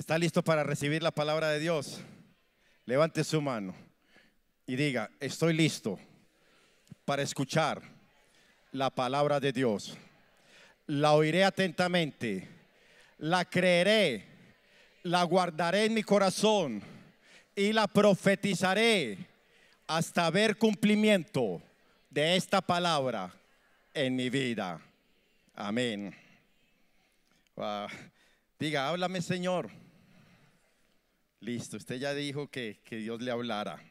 ¿Está listo para recibir la palabra de Dios? Levante su mano y diga, estoy listo para escuchar la palabra de Dios. La oiré atentamente, la creeré, la guardaré en mi corazón y la profetizaré hasta ver cumplimiento de esta palabra en mi vida. Amén. Diga, háblame Señor Listo, usted ya dijo que, Dios le hablara.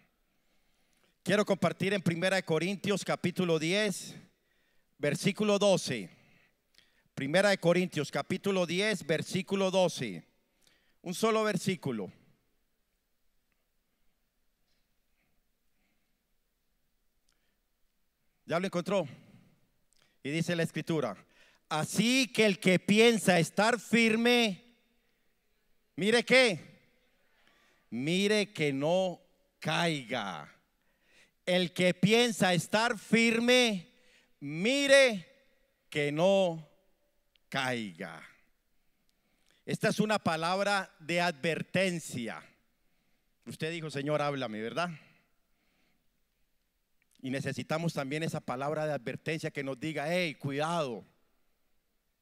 Quiero compartir en Primera de Corintios capítulo 10, versículo 12. de Corintios capítulo 10, versículo 12. Un solo versículo. ¿Ya lo encontró? Y dice la escritura, así que el que piensa estar firme, mire que mire que no caiga. El que piensa estar firme, mire que no caiga. Esta es una palabra de advertencia. Usted dijo, Señor, háblame, ¿verdad? Y necesitamos también esa palabra de advertencia que nos diga, hey, cuidado.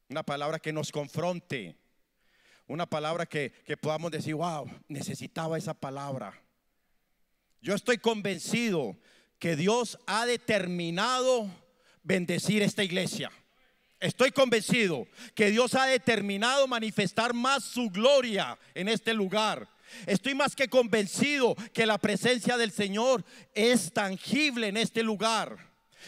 Una palabra que nos confronte una palabra que, que podamos decir, wow, necesitaba esa palabra. Yo estoy convencido que Dios ha determinado bendecir esta iglesia. Estoy convencido que Dios ha determinado manifestar más su gloria en este lugar. Estoy más que convencido que la presencia del Señor es tangible en este lugar.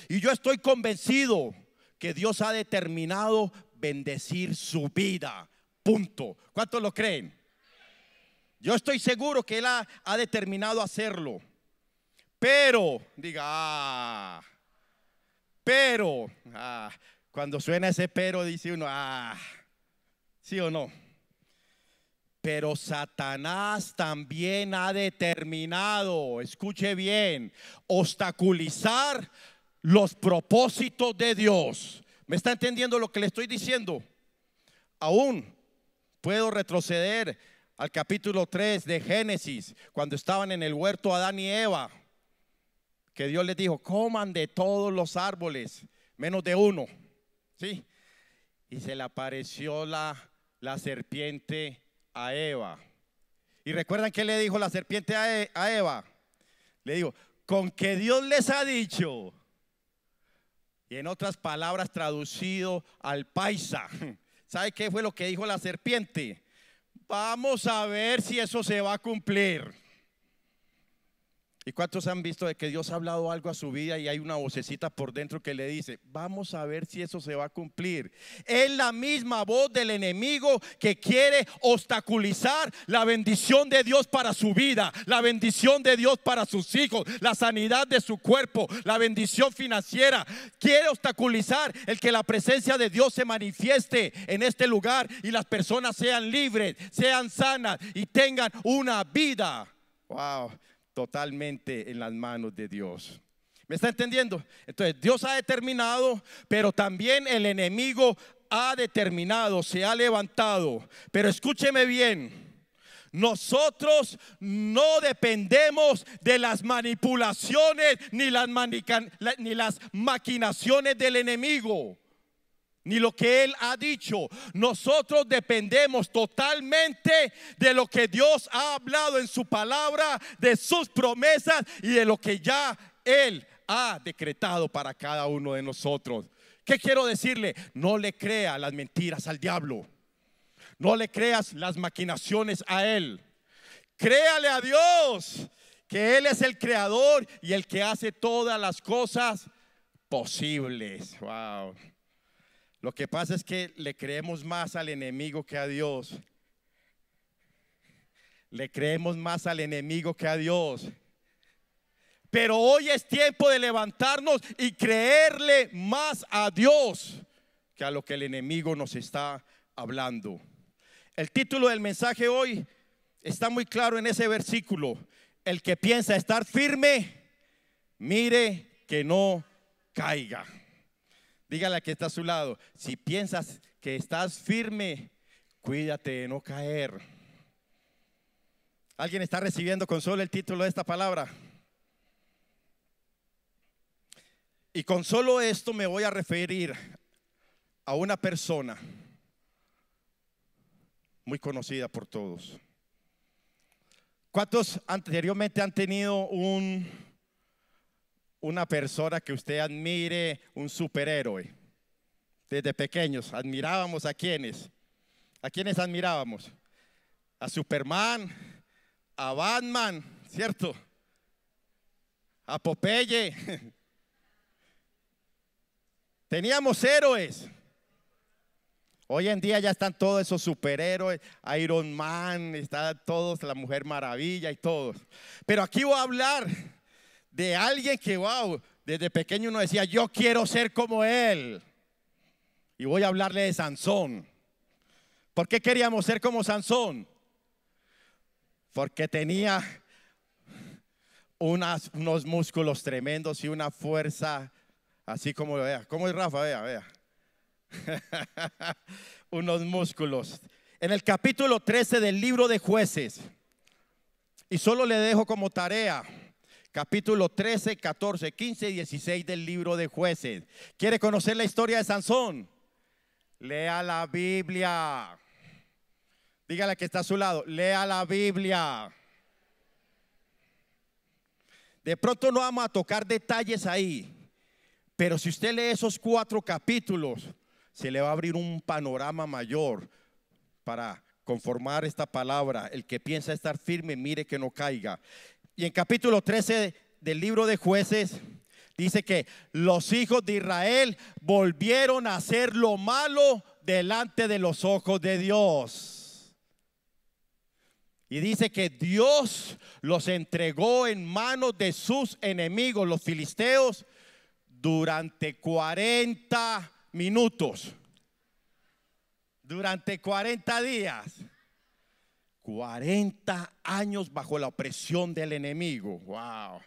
Y yo estoy convencido que Dios ha determinado bendecir su vida. ¿Cuántos lo creen? Yo estoy seguro que Él ha, determinado hacerlo. Pero, diga, ah, pero, ah, cuando suena ese pero dice uno, ah, sí o no. Pero Satanás también ha determinado, escuche bien, obstaculizar los propósitos de Dios. ¿Me está entendiendo lo que le estoy diciendo? Aún Puedo retroceder al capítulo 3 de Génesis, cuando estaban en el huerto Adán y Eva, que Dios les dijo, coman de todos los árboles, menos de uno. ¿Sí? Y se le apareció la, la serpiente a Eva. ¿Y recuerdan qué le dijo la serpiente a, e, a Eva? Le dijo, con que Dios les ha dicho. Y en otras palabras, traducido al paisa. ¿Sabe qué fue lo que dijo la serpiente? Vamos a ver si eso se va a cumplir. ¿Y cuántos han visto de que Dios ha hablado algo a su vida y hay una vocecita por dentro que le dice, vamos a ver si eso se va a cumplir? Es la misma voz del enemigo que quiere obstaculizar la bendición de Dios para su vida, la bendición de Dios para sus hijos, la sanidad de su cuerpo, la bendición financiera. Quiere obstaculizar el que la presencia de Dios se manifieste en este lugar y las personas sean libres, sean sanas y tengan una vida. Wow totalmente en las manos de Dios. ¿Me está entendiendo? Entonces, Dios ha determinado, pero también el enemigo ha determinado, se ha levantado. Pero escúcheme bien. Nosotros no dependemos de las manipulaciones ni las, ni las maquinaciones del enemigo ni lo que Él ha dicho. Nosotros dependemos totalmente de lo que Dios ha hablado en su palabra, de sus promesas y de lo que ya Él ha decretado para cada uno de nosotros. ¿Qué quiero decirle? No le crea las mentiras al diablo. No le creas las maquinaciones a Él. Créale a Dios que Él es el creador y el que hace todas las cosas posibles. Wow. Lo que pasa es que le creemos más al enemigo que a Dios. Le creemos más al enemigo que a Dios. Pero hoy es tiempo de levantarnos y creerle más a Dios que a lo que el enemigo nos está hablando. El título del mensaje hoy está muy claro en ese versículo. El que piensa estar firme, mire que no caiga. Dígale que está a su lado, si piensas que estás firme, cuídate de no caer. ¿Alguien está recibiendo con solo el título de esta palabra? Y con solo esto me voy a referir a una persona muy conocida por todos. ¿Cuántos anteriormente han tenido un una persona que usted admire, un superhéroe. Desde pequeños, admirábamos a quienes. ¿A quienes admirábamos? A Superman, a Batman, ¿cierto? A Popeye. Teníamos héroes. Hoy en día ya están todos esos superhéroes, Iron Man, está todos, la Mujer Maravilla y todos. Pero aquí voy a hablar de alguien que, wow, desde pequeño uno decía, yo quiero ser como él. Y voy a hablarle de Sansón. ¿Por qué queríamos ser como Sansón? Porque tenía unos músculos tremendos y una fuerza, así como vea, como es Rafa, vea, vea. unos músculos. En el capítulo 13 del libro de jueces, y solo le dejo como tarea, capítulo 13, 14, 15 y 16 del libro de jueces. ¿Quiere conocer la historia de Sansón? Lea la Biblia. Dígale que está a su lado, lea la Biblia. De pronto no vamos a tocar detalles ahí, pero si usted lee esos cuatro capítulos, se le va a abrir un panorama mayor para conformar esta palabra. El que piensa estar firme, mire que no caiga. Y en capítulo 13 del libro de jueces dice que los hijos de Israel volvieron a hacer lo malo delante de los ojos de Dios. Y dice que Dios los entregó en manos de sus enemigos, los filisteos, durante 40 minutos. Durante 40 días. 40 años bajo la opresión del enemigo. Wow.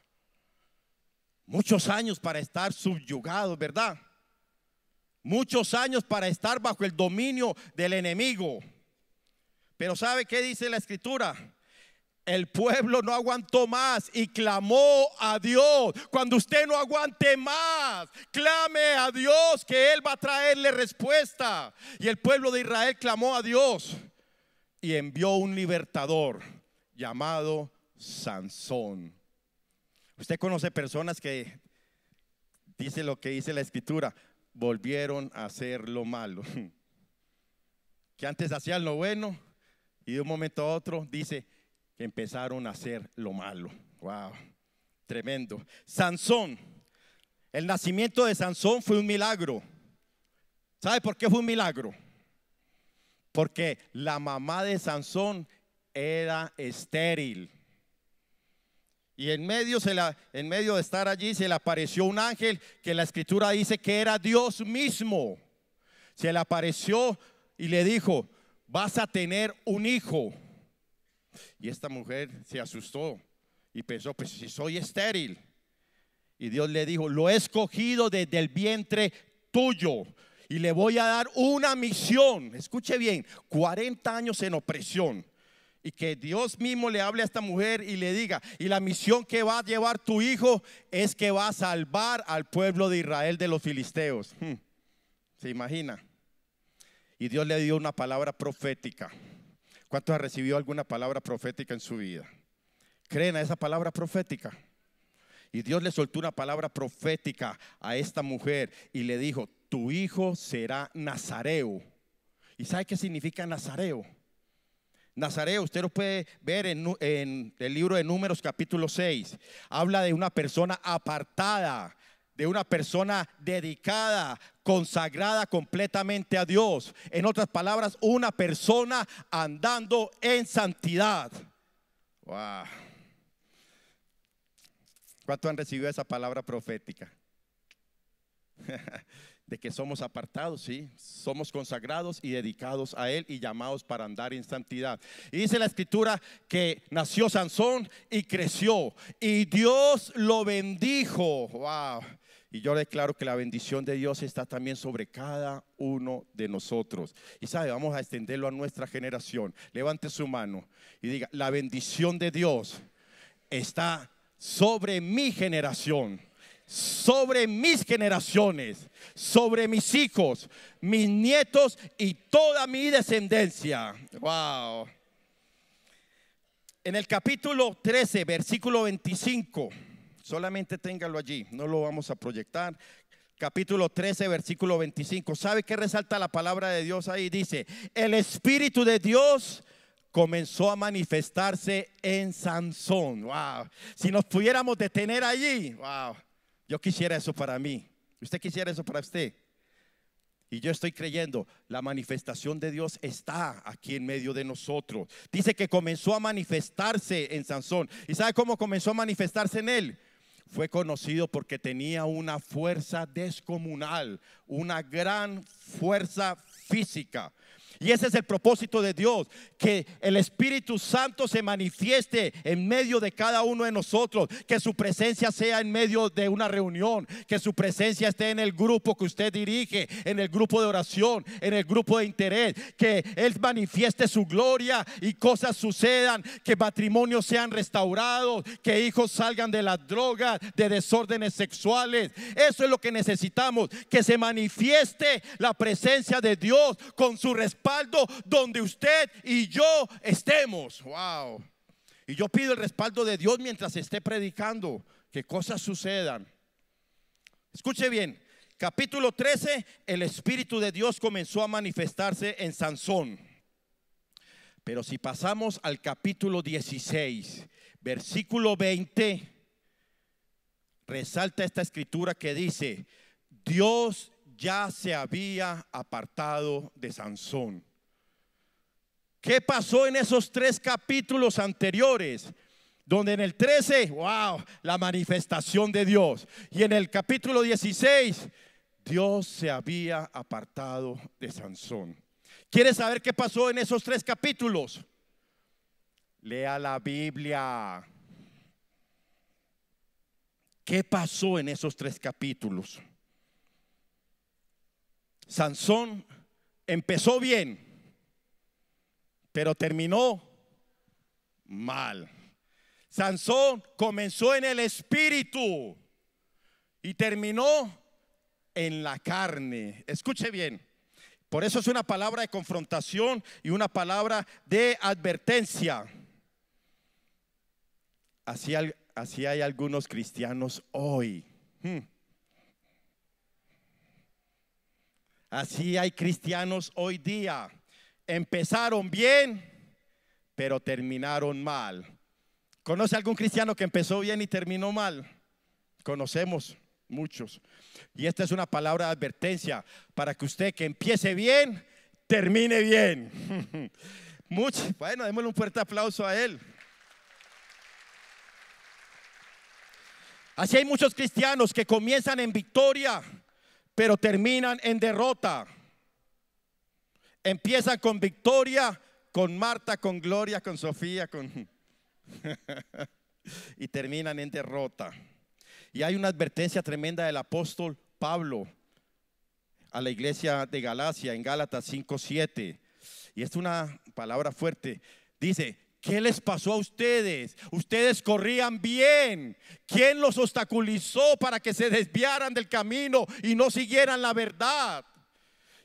Muchos años para estar subyugados, ¿verdad? Muchos años para estar bajo el dominio del enemigo. Pero ¿sabe qué dice la escritura? El pueblo no aguantó más y clamó a Dios. Cuando usted no aguante más, clame a Dios que Él va a traerle respuesta. Y el pueblo de Israel clamó a Dios y envió un libertador llamado Sansón. Usted conoce personas que, dice lo que dice la escritura, volvieron a hacer lo malo. Que antes hacían lo bueno y de un momento a otro dice que empezaron a hacer lo malo. Wow, tremendo. Sansón, el nacimiento de Sansón fue un milagro. ¿Sabe por qué fue un milagro? Porque la mamá de Sansón era estéril. Y en medio, se la, en medio de estar allí se le apareció un ángel que la escritura dice que era Dios mismo. Se le apareció y le dijo, vas a tener un hijo. Y esta mujer se asustó y pensó, pues si soy estéril. Y Dios le dijo, lo he escogido desde el vientre tuyo y le voy a dar una misión. Escuche bien, 40 años en opresión. Y que Dios mismo le hable a esta mujer y le diga, y la misión que va a llevar tu hijo es que va a salvar al pueblo de Israel de los filisteos. Hmm. ¿Se imagina? Y Dios le dio una palabra profética. ¿Cuántos han recibido alguna palabra profética en su vida? ¿Creen a esa palabra profética? Y Dios le soltó una palabra profética a esta mujer y le dijo, tu hijo será nazareo. ¿Y sabe qué significa nazareo? Nazareo, usted lo puede ver en, el libro de Números capítulo 6. Habla de una persona apartada, de una persona dedicada, consagrada completamente a Dios. En otras palabras, una persona andando en santidad. Wow. han recibido esa palabra profética? de que somos apartados, sí, somos consagrados y dedicados a Él y llamados para andar en santidad. Y dice la escritura que nació Sansón y creció y Dios lo bendijo. Wow. Y yo declaro que la bendición de Dios está también sobre cada uno de nosotros. Y sabe, vamos a extenderlo a nuestra generación. Levante su mano y diga, la bendición de Dios está sobre mi generación sobre mis generaciones, sobre mis hijos, mis nietos y toda mi descendencia. Wow. En el capítulo 13, versículo 25, solamente téngalo allí, no lo vamos a proyectar. Capítulo 13, versículo 25. ¿Sabe qué resalta la palabra de Dios ahí? Dice, el Espíritu de Dios comenzó a manifestarse en Sansón. Wow. Si nos pudiéramos detener allí, wow. Yo quisiera eso para mí. Usted quisiera eso para usted. Y yo estoy creyendo, la manifestación de Dios está aquí en medio de nosotros. Dice que comenzó a manifestarse en Sansón. ¿Y sabe cómo comenzó a manifestarse en él? Fue conocido porque tenía una fuerza descomunal, una gran fuerza física. Y ese es el propósito de Dios, que el Espíritu Santo se manifieste en medio de cada uno de nosotros, que su presencia sea en medio de una reunión, que su presencia esté en el grupo que usted dirige, en el grupo de oración, en el grupo de interés, que Él manifieste su gloria y cosas sucedan, que matrimonios sean restaurados, que hijos salgan de las drogas, de desórdenes sexuales. Eso es lo que necesitamos, que se manifieste la presencia de Dios con su respaldo donde usted y yo estemos. Wow. Y yo pido el respaldo de Dios mientras esté predicando, que cosas sucedan. Escuche bien, capítulo 13, el Espíritu de Dios comenzó a manifestarse en Sansón. Pero si pasamos al capítulo 16, versículo 20, resalta esta escritura que dice, Dios ya se había apartado de Sansón. ¿Qué pasó en esos tres capítulos anteriores? Donde en el 13, wow, la manifestación de Dios. Y en el capítulo 16, Dios se había apartado de Sansón. ¿Quieres saber qué pasó en esos tres capítulos? Lea la Biblia. ¿Qué pasó en esos tres capítulos? Sansón empezó bien, pero terminó mal. Sansón comenzó en el espíritu y terminó en la carne. Escuche bien. Por eso es una palabra de confrontación y una palabra de advertencia. Así, hay algunos cristianos hoy. Hmm. Así hay cristianos hoy día. Empezaron bien, pero terminaron mal. ¿Conoce algún cristiano que empezó bien y terminó mal? Conocemos muchos. Y esta es una palabra de advertencia para que usted que empiece bien, termine bien. Bueno, démosle un fuerte aplauso a él. Así hay muchos cristianos que comienzan en victoria, pero terminan en derrota. Empiezan con victoria, con Marta, con Gloria, con Sofía, con... y terminan en derrota. Y hay una advertencia tremenda del apóstol Pablo a la iglesia de Galacia en Gálatas 5:7. Y es una palabra fuerte. Dice, ¿Qué les pasó a ustedes? Ustedes corrían bien. ¿Quién los obstaculizó para que se desviaran del camino y no siguieran la verdad?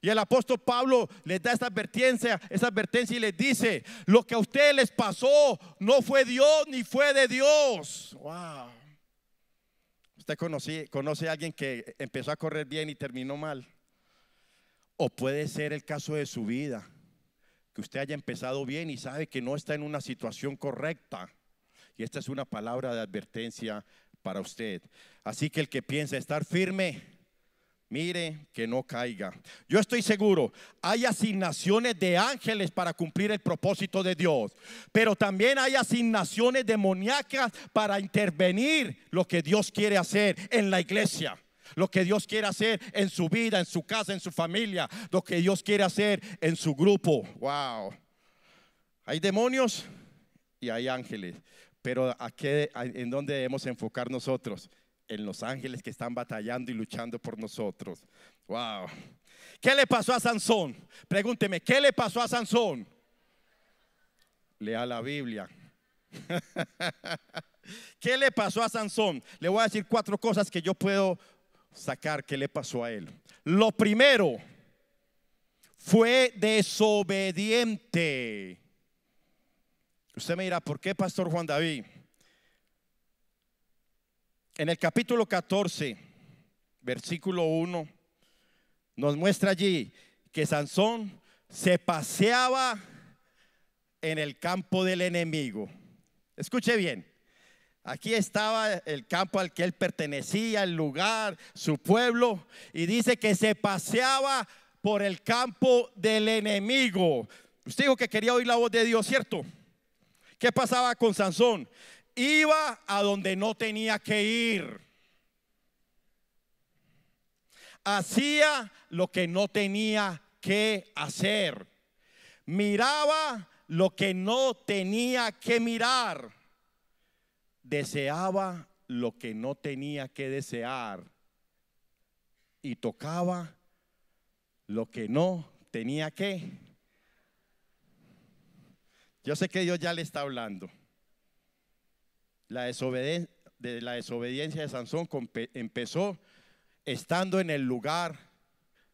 Y el apóstol Pablo les da esta advertencia, esa advertencia y les dice, lo que a ustedes les pasó no fue Dios ni fue de Dios. Wow. ¿Usted conoce, conoce a alguien que empezó a correr bien y terminó mal? O puede ser el caso de su vida usted haya empezado bien y sabe que no está en una situación correcta. Y esta es una palabra de advertencia para usted. Así que el que piensa estar firme, mire que no caiga. Yo estoy seguro, hay asignaciones de ángeles para cumplir el propósito de Dios, pero también hay asignaciones demoníacas para intervenir lo que Dios quiere hacer en la iglesia lo que Dios quiere hacer en su vida, en su casa, en su familia, lo que Dios quiere hacer en su grupo. Wow. Hay demonios y hay ángeles, pero ¿a ¿en dónde debemos enfocar nosotros? En los ángeles que están batallando y luchando por nosotros. Wow. ¿Qué le pasó a Sansón? Pregúnteme, ¿qué le pasó a Sansón? Lea la Biblia. ¿Qué le pasó a Sansón? Le voy a decir cuatro cosas que yo puedo sacar qué le pasó a él. Lo primero, fue desobediente. Usted me dirá, ¿por qué, Pastor Juan David? En el capítulo 14, versículo 1, nos muestra allí que Sansón se paseaba en el campo del enemigo. Escuche bien, Aquí estaba el campo al que él pertenecía, el lugar, su pueblo, y dice que se paseaba por el campo del enemigo. Usted dijo que quería oír la voz de Dios, ¿cierto? ¿Qué pasaba con Sansón? Iba a donde no tenía que ir. Hacía lo que no tenía que hacer. Miraba lo que no tenía que mirar deseaba lo que no tenía que desear y tocaba lo que no tenía que. Yo sé que Dios ya le está hablando. La, desobediencia de, la desobediencia de Sansón empezó estando en el lugar,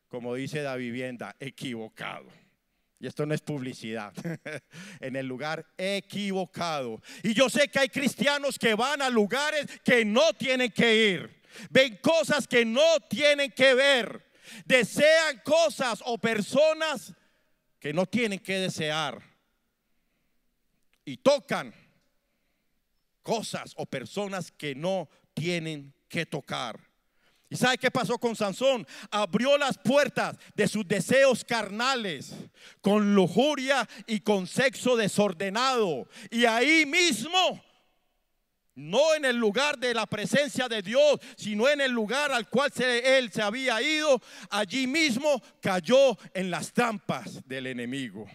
como dice la vivienda, equivocado. Y esto no es publicidad, en el lugar equivocado. Y yo sé que hay cristianos que van a lugares que no tienen que ir, ven cosas que no tienen que ver, desean cosas o personas que no tienen que desear. Y tocan cosas o personas que no tienen que tocar sabe qué pasó con Sansón? Abrió las puertas de sus deseos carnales con lujuria y con sexo desordenado. Y ahí mismo, no en el lugar de la presencia de Dios, sino en el lugar al cual él se había ido, allí mismo cayó en las trampas del enemigo.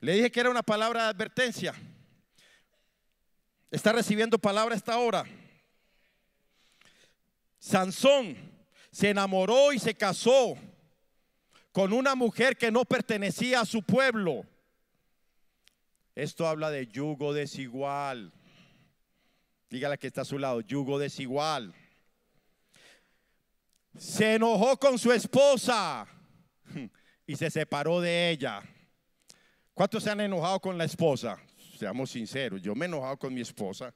Le dije que era una palabra de advertencia. Está recibiendo palabra esta hora. Sansón se enamoró y se casó con una mujer que no pertenecía a su pueblo. Esto habla de yugo desigual. Dígale que está a su lado, yugo desigual. Se enojó con su esposa y se separó de ella. ¿Cuántos se han enojado con la esposa? Seamos sinceros, yo me he enojado con mi esposa,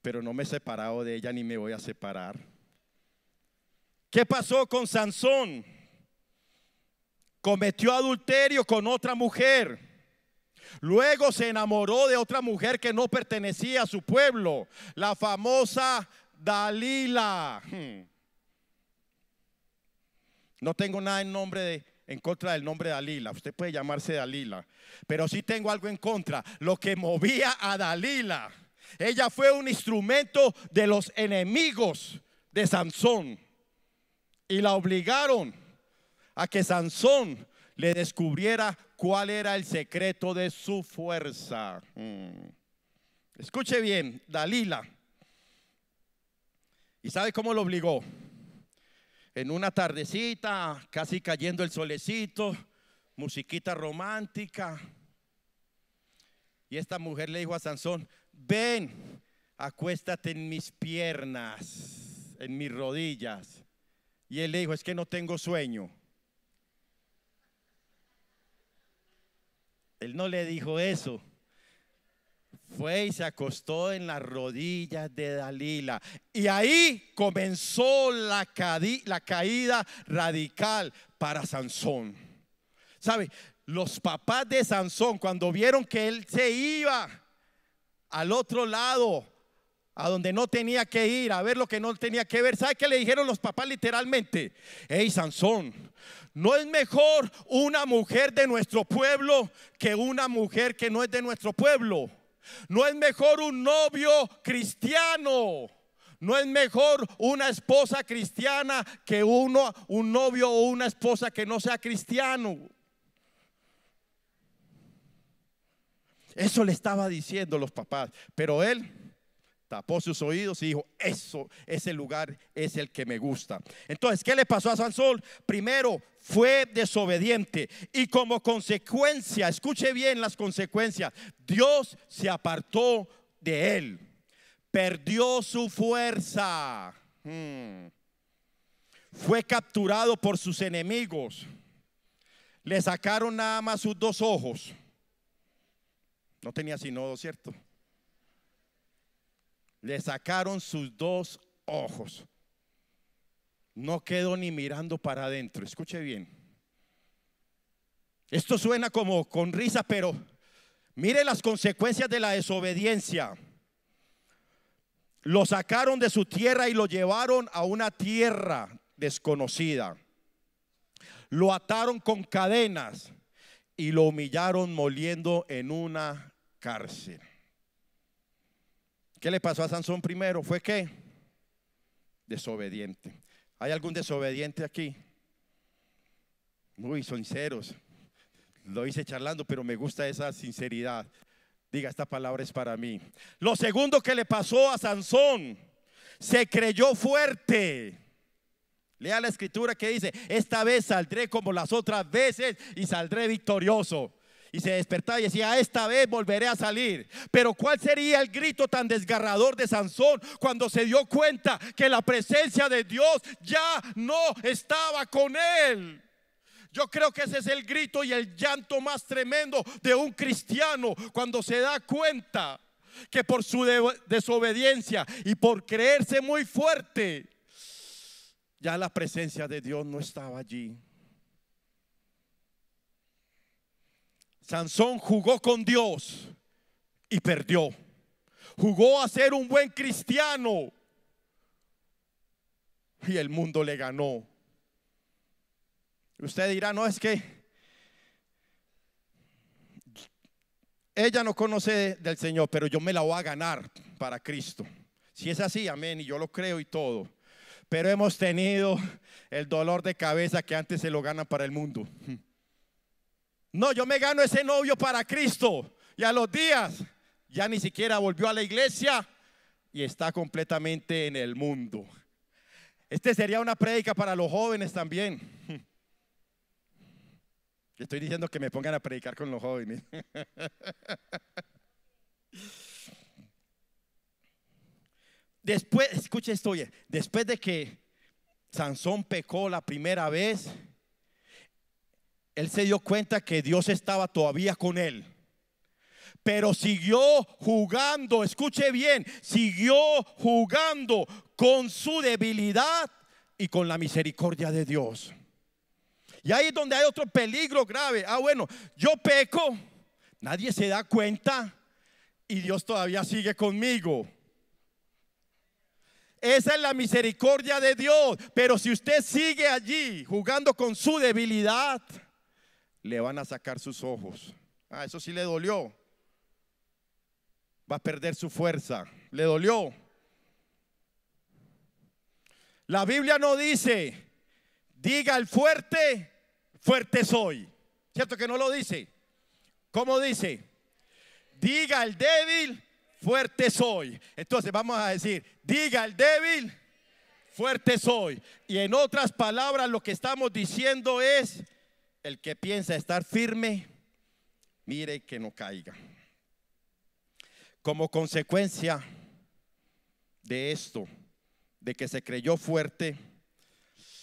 pero no me he separado de ella ni me voy a separar. ¿Qué pasó con Sansón? Cometió adulterio con otra mujer. Luego se enamoró de otra mujer que no pertenecía a su pueblo, la famosa Dalila. Hmm. No tengo nada en contra del nombre de Dalila. Usted puede llamarse Dalila, pero sí tengo algo en contra. Lo que movía a Dalila, ella fue un instrumento de los enemigos de Sansón y la obligaron a que Sansón le descubriera cuál era el secreto de su fuerza. Mm. Escuche bien, Dalila. ¿Y sabe cómo lo obligó? En una tardecita, casi cayendo el solecito, musiquita romántica. Y esta mujer le dijo a Sansón, ven, acuéstate en mis piernas, en mis rodillas. Y él le dijo, es que no tengo sueño. Él no le dijo eso. Fue y se acostó en las rodillas de Dalila. Y ahí comenzó la, caída radical para Sansón. ¿Sabe? Los papás de Sansón, cuando vieron que él se iba al otro lado, a donde no tenía que ir, a ver lo que no tenía que ver. ¿Sabe qué le dijeron los papás literalmente? Ey Sansón, ¿no es mejor una mujer de nuestro pueblo que una mujer que no es de nuestro pueblo? ¿No es mejor un novio cristiano? ¿No es mejor una esposa cristiana que uno, un novio o una esposa que no sea cristiano? Eso le estaba diciendo los papás, pero él por sus oídos y dijo, eso, ese lugar es el que me gusta. Entonces, ¿qué le pasó a Sansón? Primero, fue desobediente y como consecuencia, escuche bien las consecuencias, Dios se apartó de él, perdió su fuerza, hmm. fue capturado por sus enemigos, le sacaron nada más sus dos ojos. No tenía sinodo ¿cierto? le sacaron sus dos ojos. No quedó ni mirando para adentro. Escuche bien. Esto suena como con risa, pero mire las consecuencias de la desobediencia. Lo sacaron de su tierra y lo llevaron a una tierra desconocida. Lo ataron con cadenas y lo humillaron moliendo en una cárcel. ¿Qué le pasó a Sansón primero? ¿Fue qué? Desobediente. ¿Hay algún desobediente aquí? Muy sinceros. Lo hice charlando, pero me gusta esa sinceridad. Diga, esta palabra es para mí. Lo segundo que le pasó a Sansón, se creyó fuerte. Lea la escritura que dice, esta vez saldré como las otras veces y saldré victorioso y se despertaba y decía, ah, esta vez volveré a salir. Pero ¿cuál sería el grito tan desgarrador de Sansón cuando se dio cuenta que la presencia de Dios ya no estaba con él? Yo creo que ese es el grito y el llanto más tremendo de un cristiano cuando se da cuenta que por su desobediencia y por creerse muy fuerte, ya la presencia de Dios no estaba allí. Sansón jugó con Dios y perdió. Jugó a ser un buen cristiano y el mundo le ganó. Usted dirá, no es que ella no conoce del Señor, pero yo me la voy a ganar para Cristo. Si es así, amén, y yo lo creo y todo. Pero hemos tenido el dolor de cabeza que antes se lo gana para el mundo. No, yo me gano ese novio para Cristo. Y a los días ya ni siquiera volvió a la iglesia y está completamente en el mundo. Este sería una prédica para los jóvenes también. Estoy diciendo que me pongan a predicar con los jóvenes. Después, escuche esto, después de que Sansón pecó la primera vez, él se dio cuenta que Dios estaba todavía con él. Pero siguió jugando, escuche bien, siguió jugando con su debilidad y con la misericordia de Dios. Y ahí es donde hay otro peligro grave. Ah, bueno, yo peco, nadie se da cuenta y Dios todavía sigue conmigo. Esa es la misericordia de Dios. Pero si usted sigue allí jugando con su debilidad, le van a sacar sus ojos. Ah, eso sí le dolió. Va a perder su fuerza. Le dolió. La Biblia no dice, diga el fuerte, fuerte soy. ¿Cierto que no lo dice? ¿Cómo dice? Diga el débil, fuerte soy. Entonces vamos a decir, diga el débil, fuerte soy. Y en otras palabras lo que estamos diciendo es, el que piensa estar firme, mire que no caiga. Como consecuencia de esto, de que se creyó fuerte,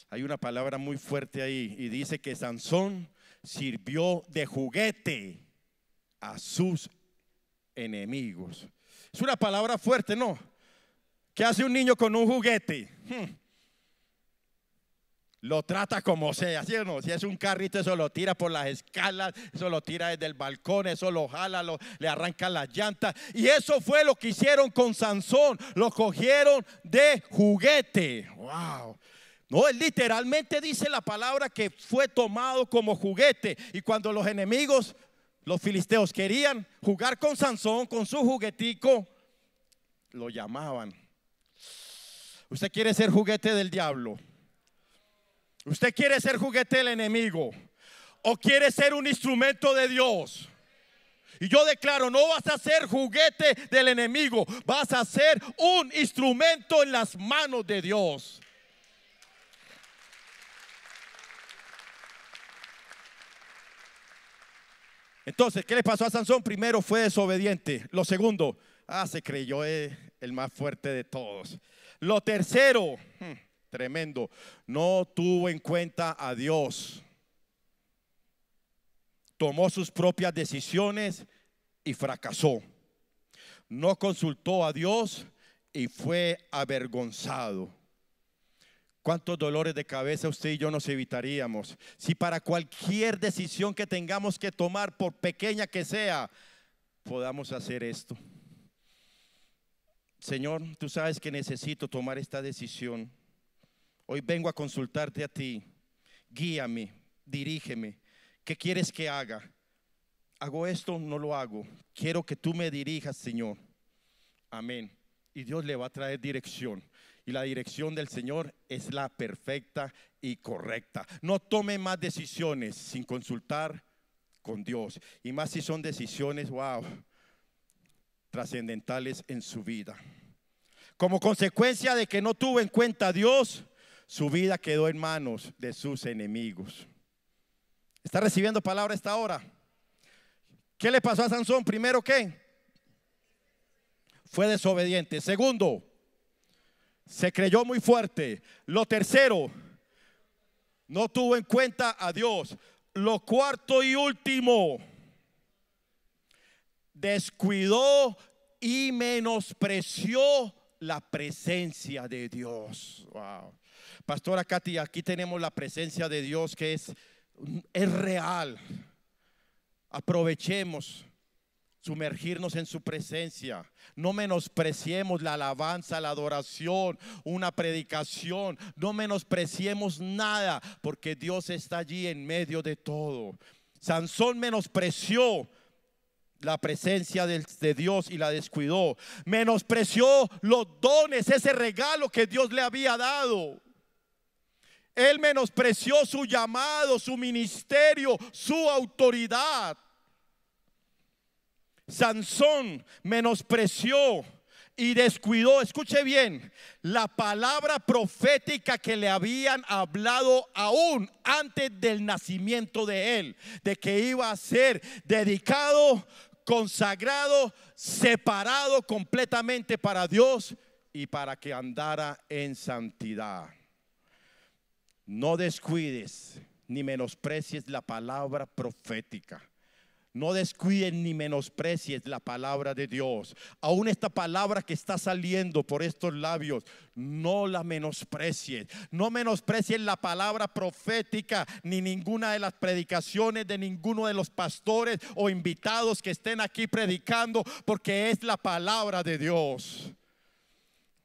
hay una palabra muy fuerte ahí y dice que Sansón sirvió de juguete a sus enemigos. Es una palabra fuerte, ¿no? ¿Qué hace un niño con un juguete? Hmm. Lo trata como sea, no? Si es un carrito, eso lo tira por las escalas, eso lo tira desde el balcón, eso lo jala, lo, le arranca las llantas. Y eso fue lo que hicieron con Sansón. Lo cogieron de juguete. ¡Wow! No, él literalmente dice la palabra que fue tomado como juguete. Y cuando los enemigos, los filisteos, querían jugar con Sansón, con su juguetico, lo llamaban. Usted quiere ser juguete del diablo. ¿Usted quiere ser juguete del enemigo? ¿O quiere ser un instrumento de Dios? Y yo declaro, no vas a ser juguete del enemigo, vas a ser un instrumento en las manos de Dios. Entonces, ¿qué le pasó a Sansón? Primero fue desobediente. Lo segundo, ah, se creyó eh, el más fuerte de todos. Lo tercero, hmm, tremendo. No tuvo en cuenta a Dios. Tomó sus propias decisiones y fracasó. No consultó a Dios y fue avergonzado. ¿Cuántos dolores de cabeza usted y yo nos evitaríamos? Si para cualquier decisión que tengamos que tomar, por pequeña que sea, podamos hacer esto. Señor, tú sabes que necesito tomar esta decisión. Hoy vengo a consultarte a ti. Guíame, dirígeme. ¿Qué quieres que haga? ¿Hago esto? No lo hago. Quiero que tú me dirijas, Señor. Amén. Y Dios le va a traer dirección. Y la dirección del Señor es la perfecta y correcta. No tome más decisiones sin consultar con Dios. Y más si son decisiones, wow, trascendentales en su vida. Como consecuencia de que no tuvo en cuenta a Dios, su vida quedó en manos de sus enemigos. ¿Está recibiendo palabra esta hora? ¿Qué le pasó a Sansón? Primero, ¿qué? Fue desobediente. Segundo, se creyó muy fuerte. Lo tercero, no tuvo en cuenta a Dios. Lo cuarto y último, descuidó y menospreció la presencia de Dios. Wow. Pastora Katy, aquí tenemos la presencia de Dios que es, es real. Aprovechemos sumergirnos en su presencia. No menospreciemos la alabanza, la adoración, una predicación. No menospreciemos nada, porque Dios está allí en medio de todo. Sansón menospreció la presencia de Dios y la descuidó. Menospreció los dones, ese regalo que Dios le había dado. Él menospreció su llamado, su ministerio, su autoridad. Sansón menospreció y descuidó, escuche bien, la palabra profética que le habían hablado aún antes del nacimiento de él, de que iba a ser dedicado, consagrado, separado completamente para Dios y para que andara en santidad. No descuides ni menosprecies la palabra profética. No descuides ni menosprecies la palabra de Dios. Aún esta palabra que está saliendo por estos labios, no la menosprecies. No menosprecies la palabra profética ni ninguna de las predicaciones de ninguno de los pastores o invitados que estén aquí predicando, porque es la palabra de Dios.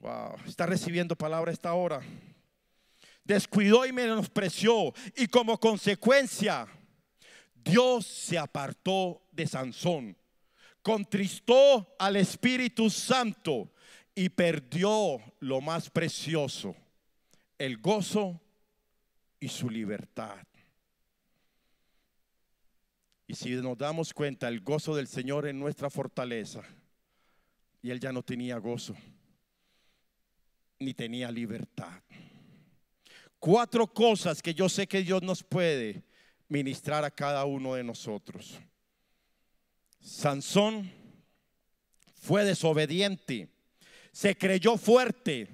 Wow, está recibiendo palabra esta hora descuidó y menospreció. Y como consecuencia, Dios se apartó de Sansón, contristó al Espíritu Santo y perdió lo más precioso, el gozo y su libertad. Y si nos damos cuenta, el gozo del Señor en nuestra fortaleza. Y él ya no tenía gozo, ni tenía libertad. Cuatro cosas que yo sé que Dios nos puede ministrar a cada uno de nosotros. Sansón fue desobediente, se creyó fuerte.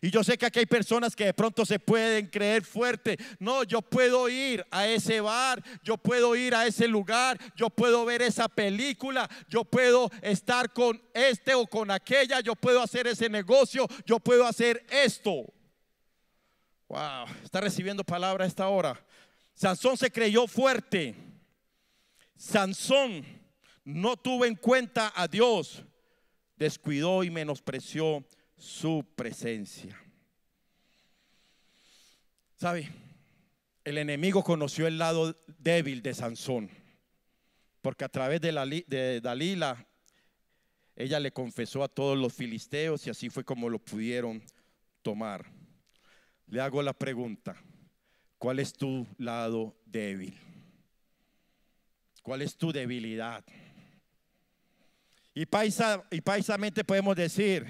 Y yo sé que aquí hay personas que de pronto se pueden creer fuerte. No, yo puedo ir a ese bar, yo puedo ir a ese lugar, yo puedo ver esa película, yo puedo estar con este o con aquella, yo puedo hacer ese negocio, yo puedo hacer esto. Wow, está recibiendo palabra esta hora. Sansón se creyó fuerte. Sansón no tuvo en cuenta a Dios. Descuidó y menospreció su presencia. ¿Sabe? El enemigo conoció el lado débil de Sansón. Porque a través de, de Dalila, ella le confesó a todos los filisteos y así fue como lo pudieron tomar. Le hago la pregunta, ¿cuál es tu lado débil? ¿Cuál es tu debilidad? Y, paisa, y paisamente podemos decir,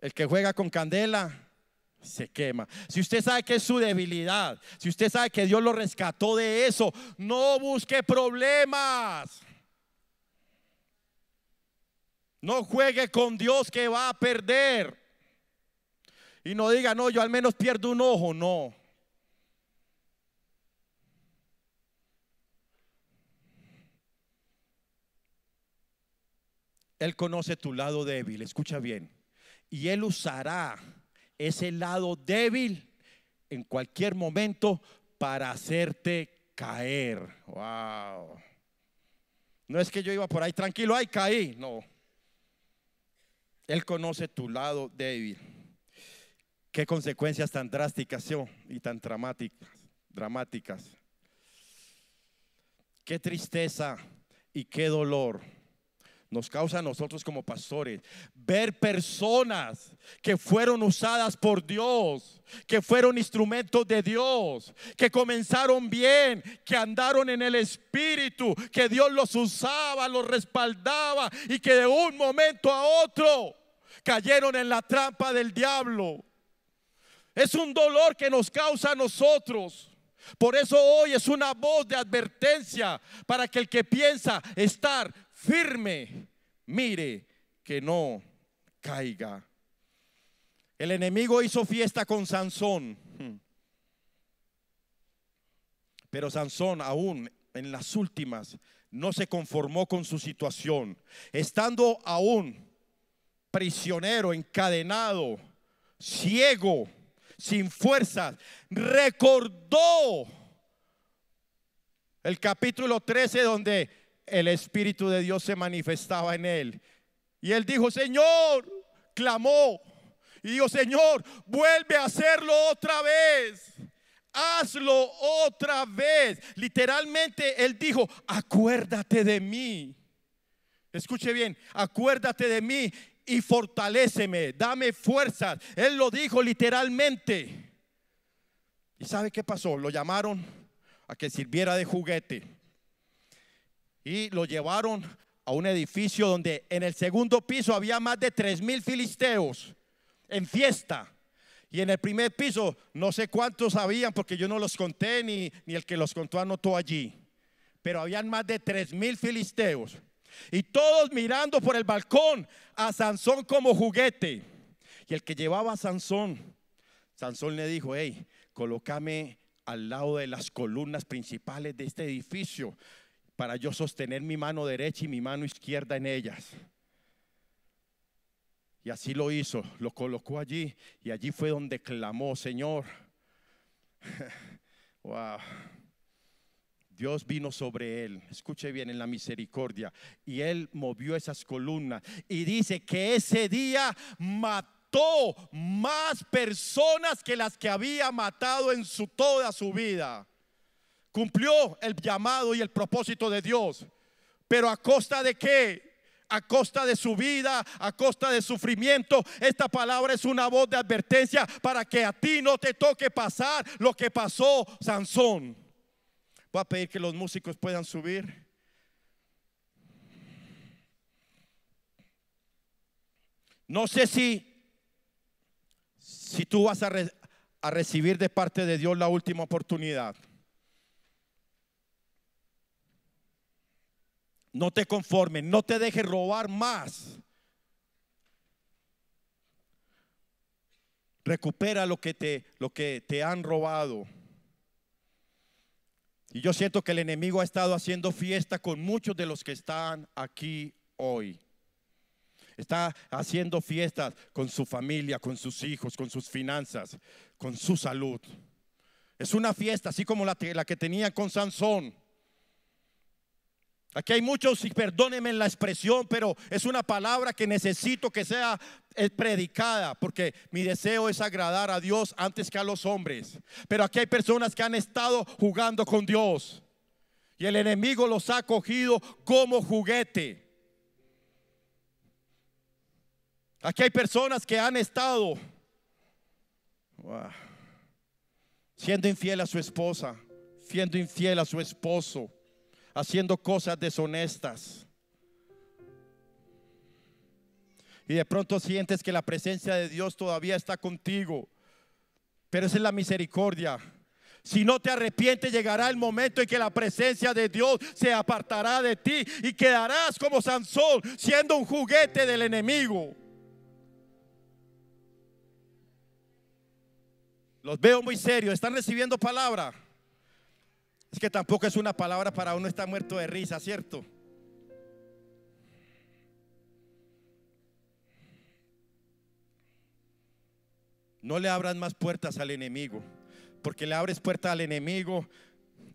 el que juega con candela se quema. Si usted sabe que es su debilidad, si usted sabe que Dios lo rescató de eso, no busque problemas. No juegue con Dios que va a perder. Y no diga, no, yo al menos pierdo un ojo, no. Él conoce tu lado débil, escucha bien. Y Él usará ese lado débil en cualquier momento para hacerte caer. Wow. No es que yo iba por ahí tranquilo, ahí caí. No. Él conoce tu lado débil. Qué consecuencias tan drásticas y tan dramáticas, dramáticas. Qué tristeza y qué dolor nos causa a nosotros como pastores ver personas que fueron usadas por Dios, que fueron instrumentos de Dios, que comenzaron bien, que andaron en el Espíritu, que Dios los usaba, los respaldaba y que de un momento a otro cayeron en la trampa del diablo es un dolor que nos causa a nosotros. Por eso hoy es una voz de advertencia para que el que piensa estar firme, mire que no caiga. El enemigo hizo fiesta con Sansón. Pero Sansón aún en las últimas no se conformó con su situación. Estando aún prisionero, encadenado, ciego, sin fuerzas. Recordó el capítulo 13 donde el Espíritu de Dios se manifestaba en él. Y él dijo, Señor, clamó. Y dijo, Señor, vuelve a hacerlo otra vez. Hazlo otra vez. Literalmente él dijo, acuérdate de mí. Escuche bien, acuérdate de mí y fortaléceme, dame fuerza, Él lo dijo literalmente. ¿Y sabe qué pasó? Lo llamaron a que sirviera de juguete. Y lo llevaron a un edificio donde en el segundo piso había más de tres mil filisteos en fiesta. Y en el primer piso, no sé cuántos habían, porque yo no los conté, ni, ni el que los contó anotó allí. Pero habían más de tres mil filisteos. Y todos mirando por el balcón a Sansón como juguete. Y el que llevaba a Sansón, Sansón le dijo, hey, colócame al lado de las columnas principales de este edificio para yo sostener mi mano derecha y mi mano izquierda en ellas. Y así lo hizo, lo colocó allí y allí fue donde clamó, Señor. wow. Dios vino sobre él, escuche bien, en la misericordia, y él movió esas columnas. Y dice que ese día mató más personas que las que había matado en su, toda su vida. Cumplió el llamado y el propósito de Dios. Pero a costa de qué? a costa de su vida, a costa de sufrimiento. Esta palabra es una voz de advertencia para que a ti no te toque pasar lo que pasó Sansón. Va a pedir que los músicos puedan subir. No sé si, si tú vas a, recibir de parte de Dios la última oportunidad. No te conformes, no te dejes robar más. Recupera lo que te, lo que te han robado. Y yo siento que el enemigo ha estado haciendo fiesta con muchos de los que están aquí hoy. Está haciendo fiestas con su familia, con sus hijos, con sus finanzas, con su salud. Es una fiesta así como la, la que tenía con Sansón. Aquí hay muchos, y perdónenme la expresión, pero es una palabra que necesito que sea eh, predicada, porque mi deseo es agradar a Dios antes que a los hombres. Pero aquí hay personas que han estado jugando con Dios y el enemigo los ha cogido como juguete. Aquí hay personas que han estado siendo infiel a su esposa, siendo infiel a su esposo haciendo cosas deshonestas. Y de pronto sientes que la presencia de Dios todavía está contigo. Pero esa es la misericordia. Si no te arrepientes, llegará el momento en que la presencia de Dios se apartará de ti y quedarás como Sansón, siendo un juguete del enemigo. Los veo muy serios, están recibiendo palabra. Es que tampoco es una palabra para uno estar muerto de risa, ¿cierto? No le abras más puertas al enemigo, porque le abres puerta al enemigo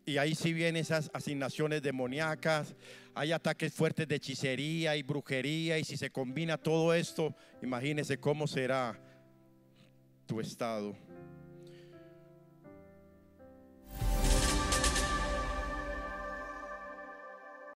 y ahí sí vienen esas asignaciones demoníacas, hay ataques fuertes de hechicería y brujería y si se combina todo esto, imagínese cómo será tu estado.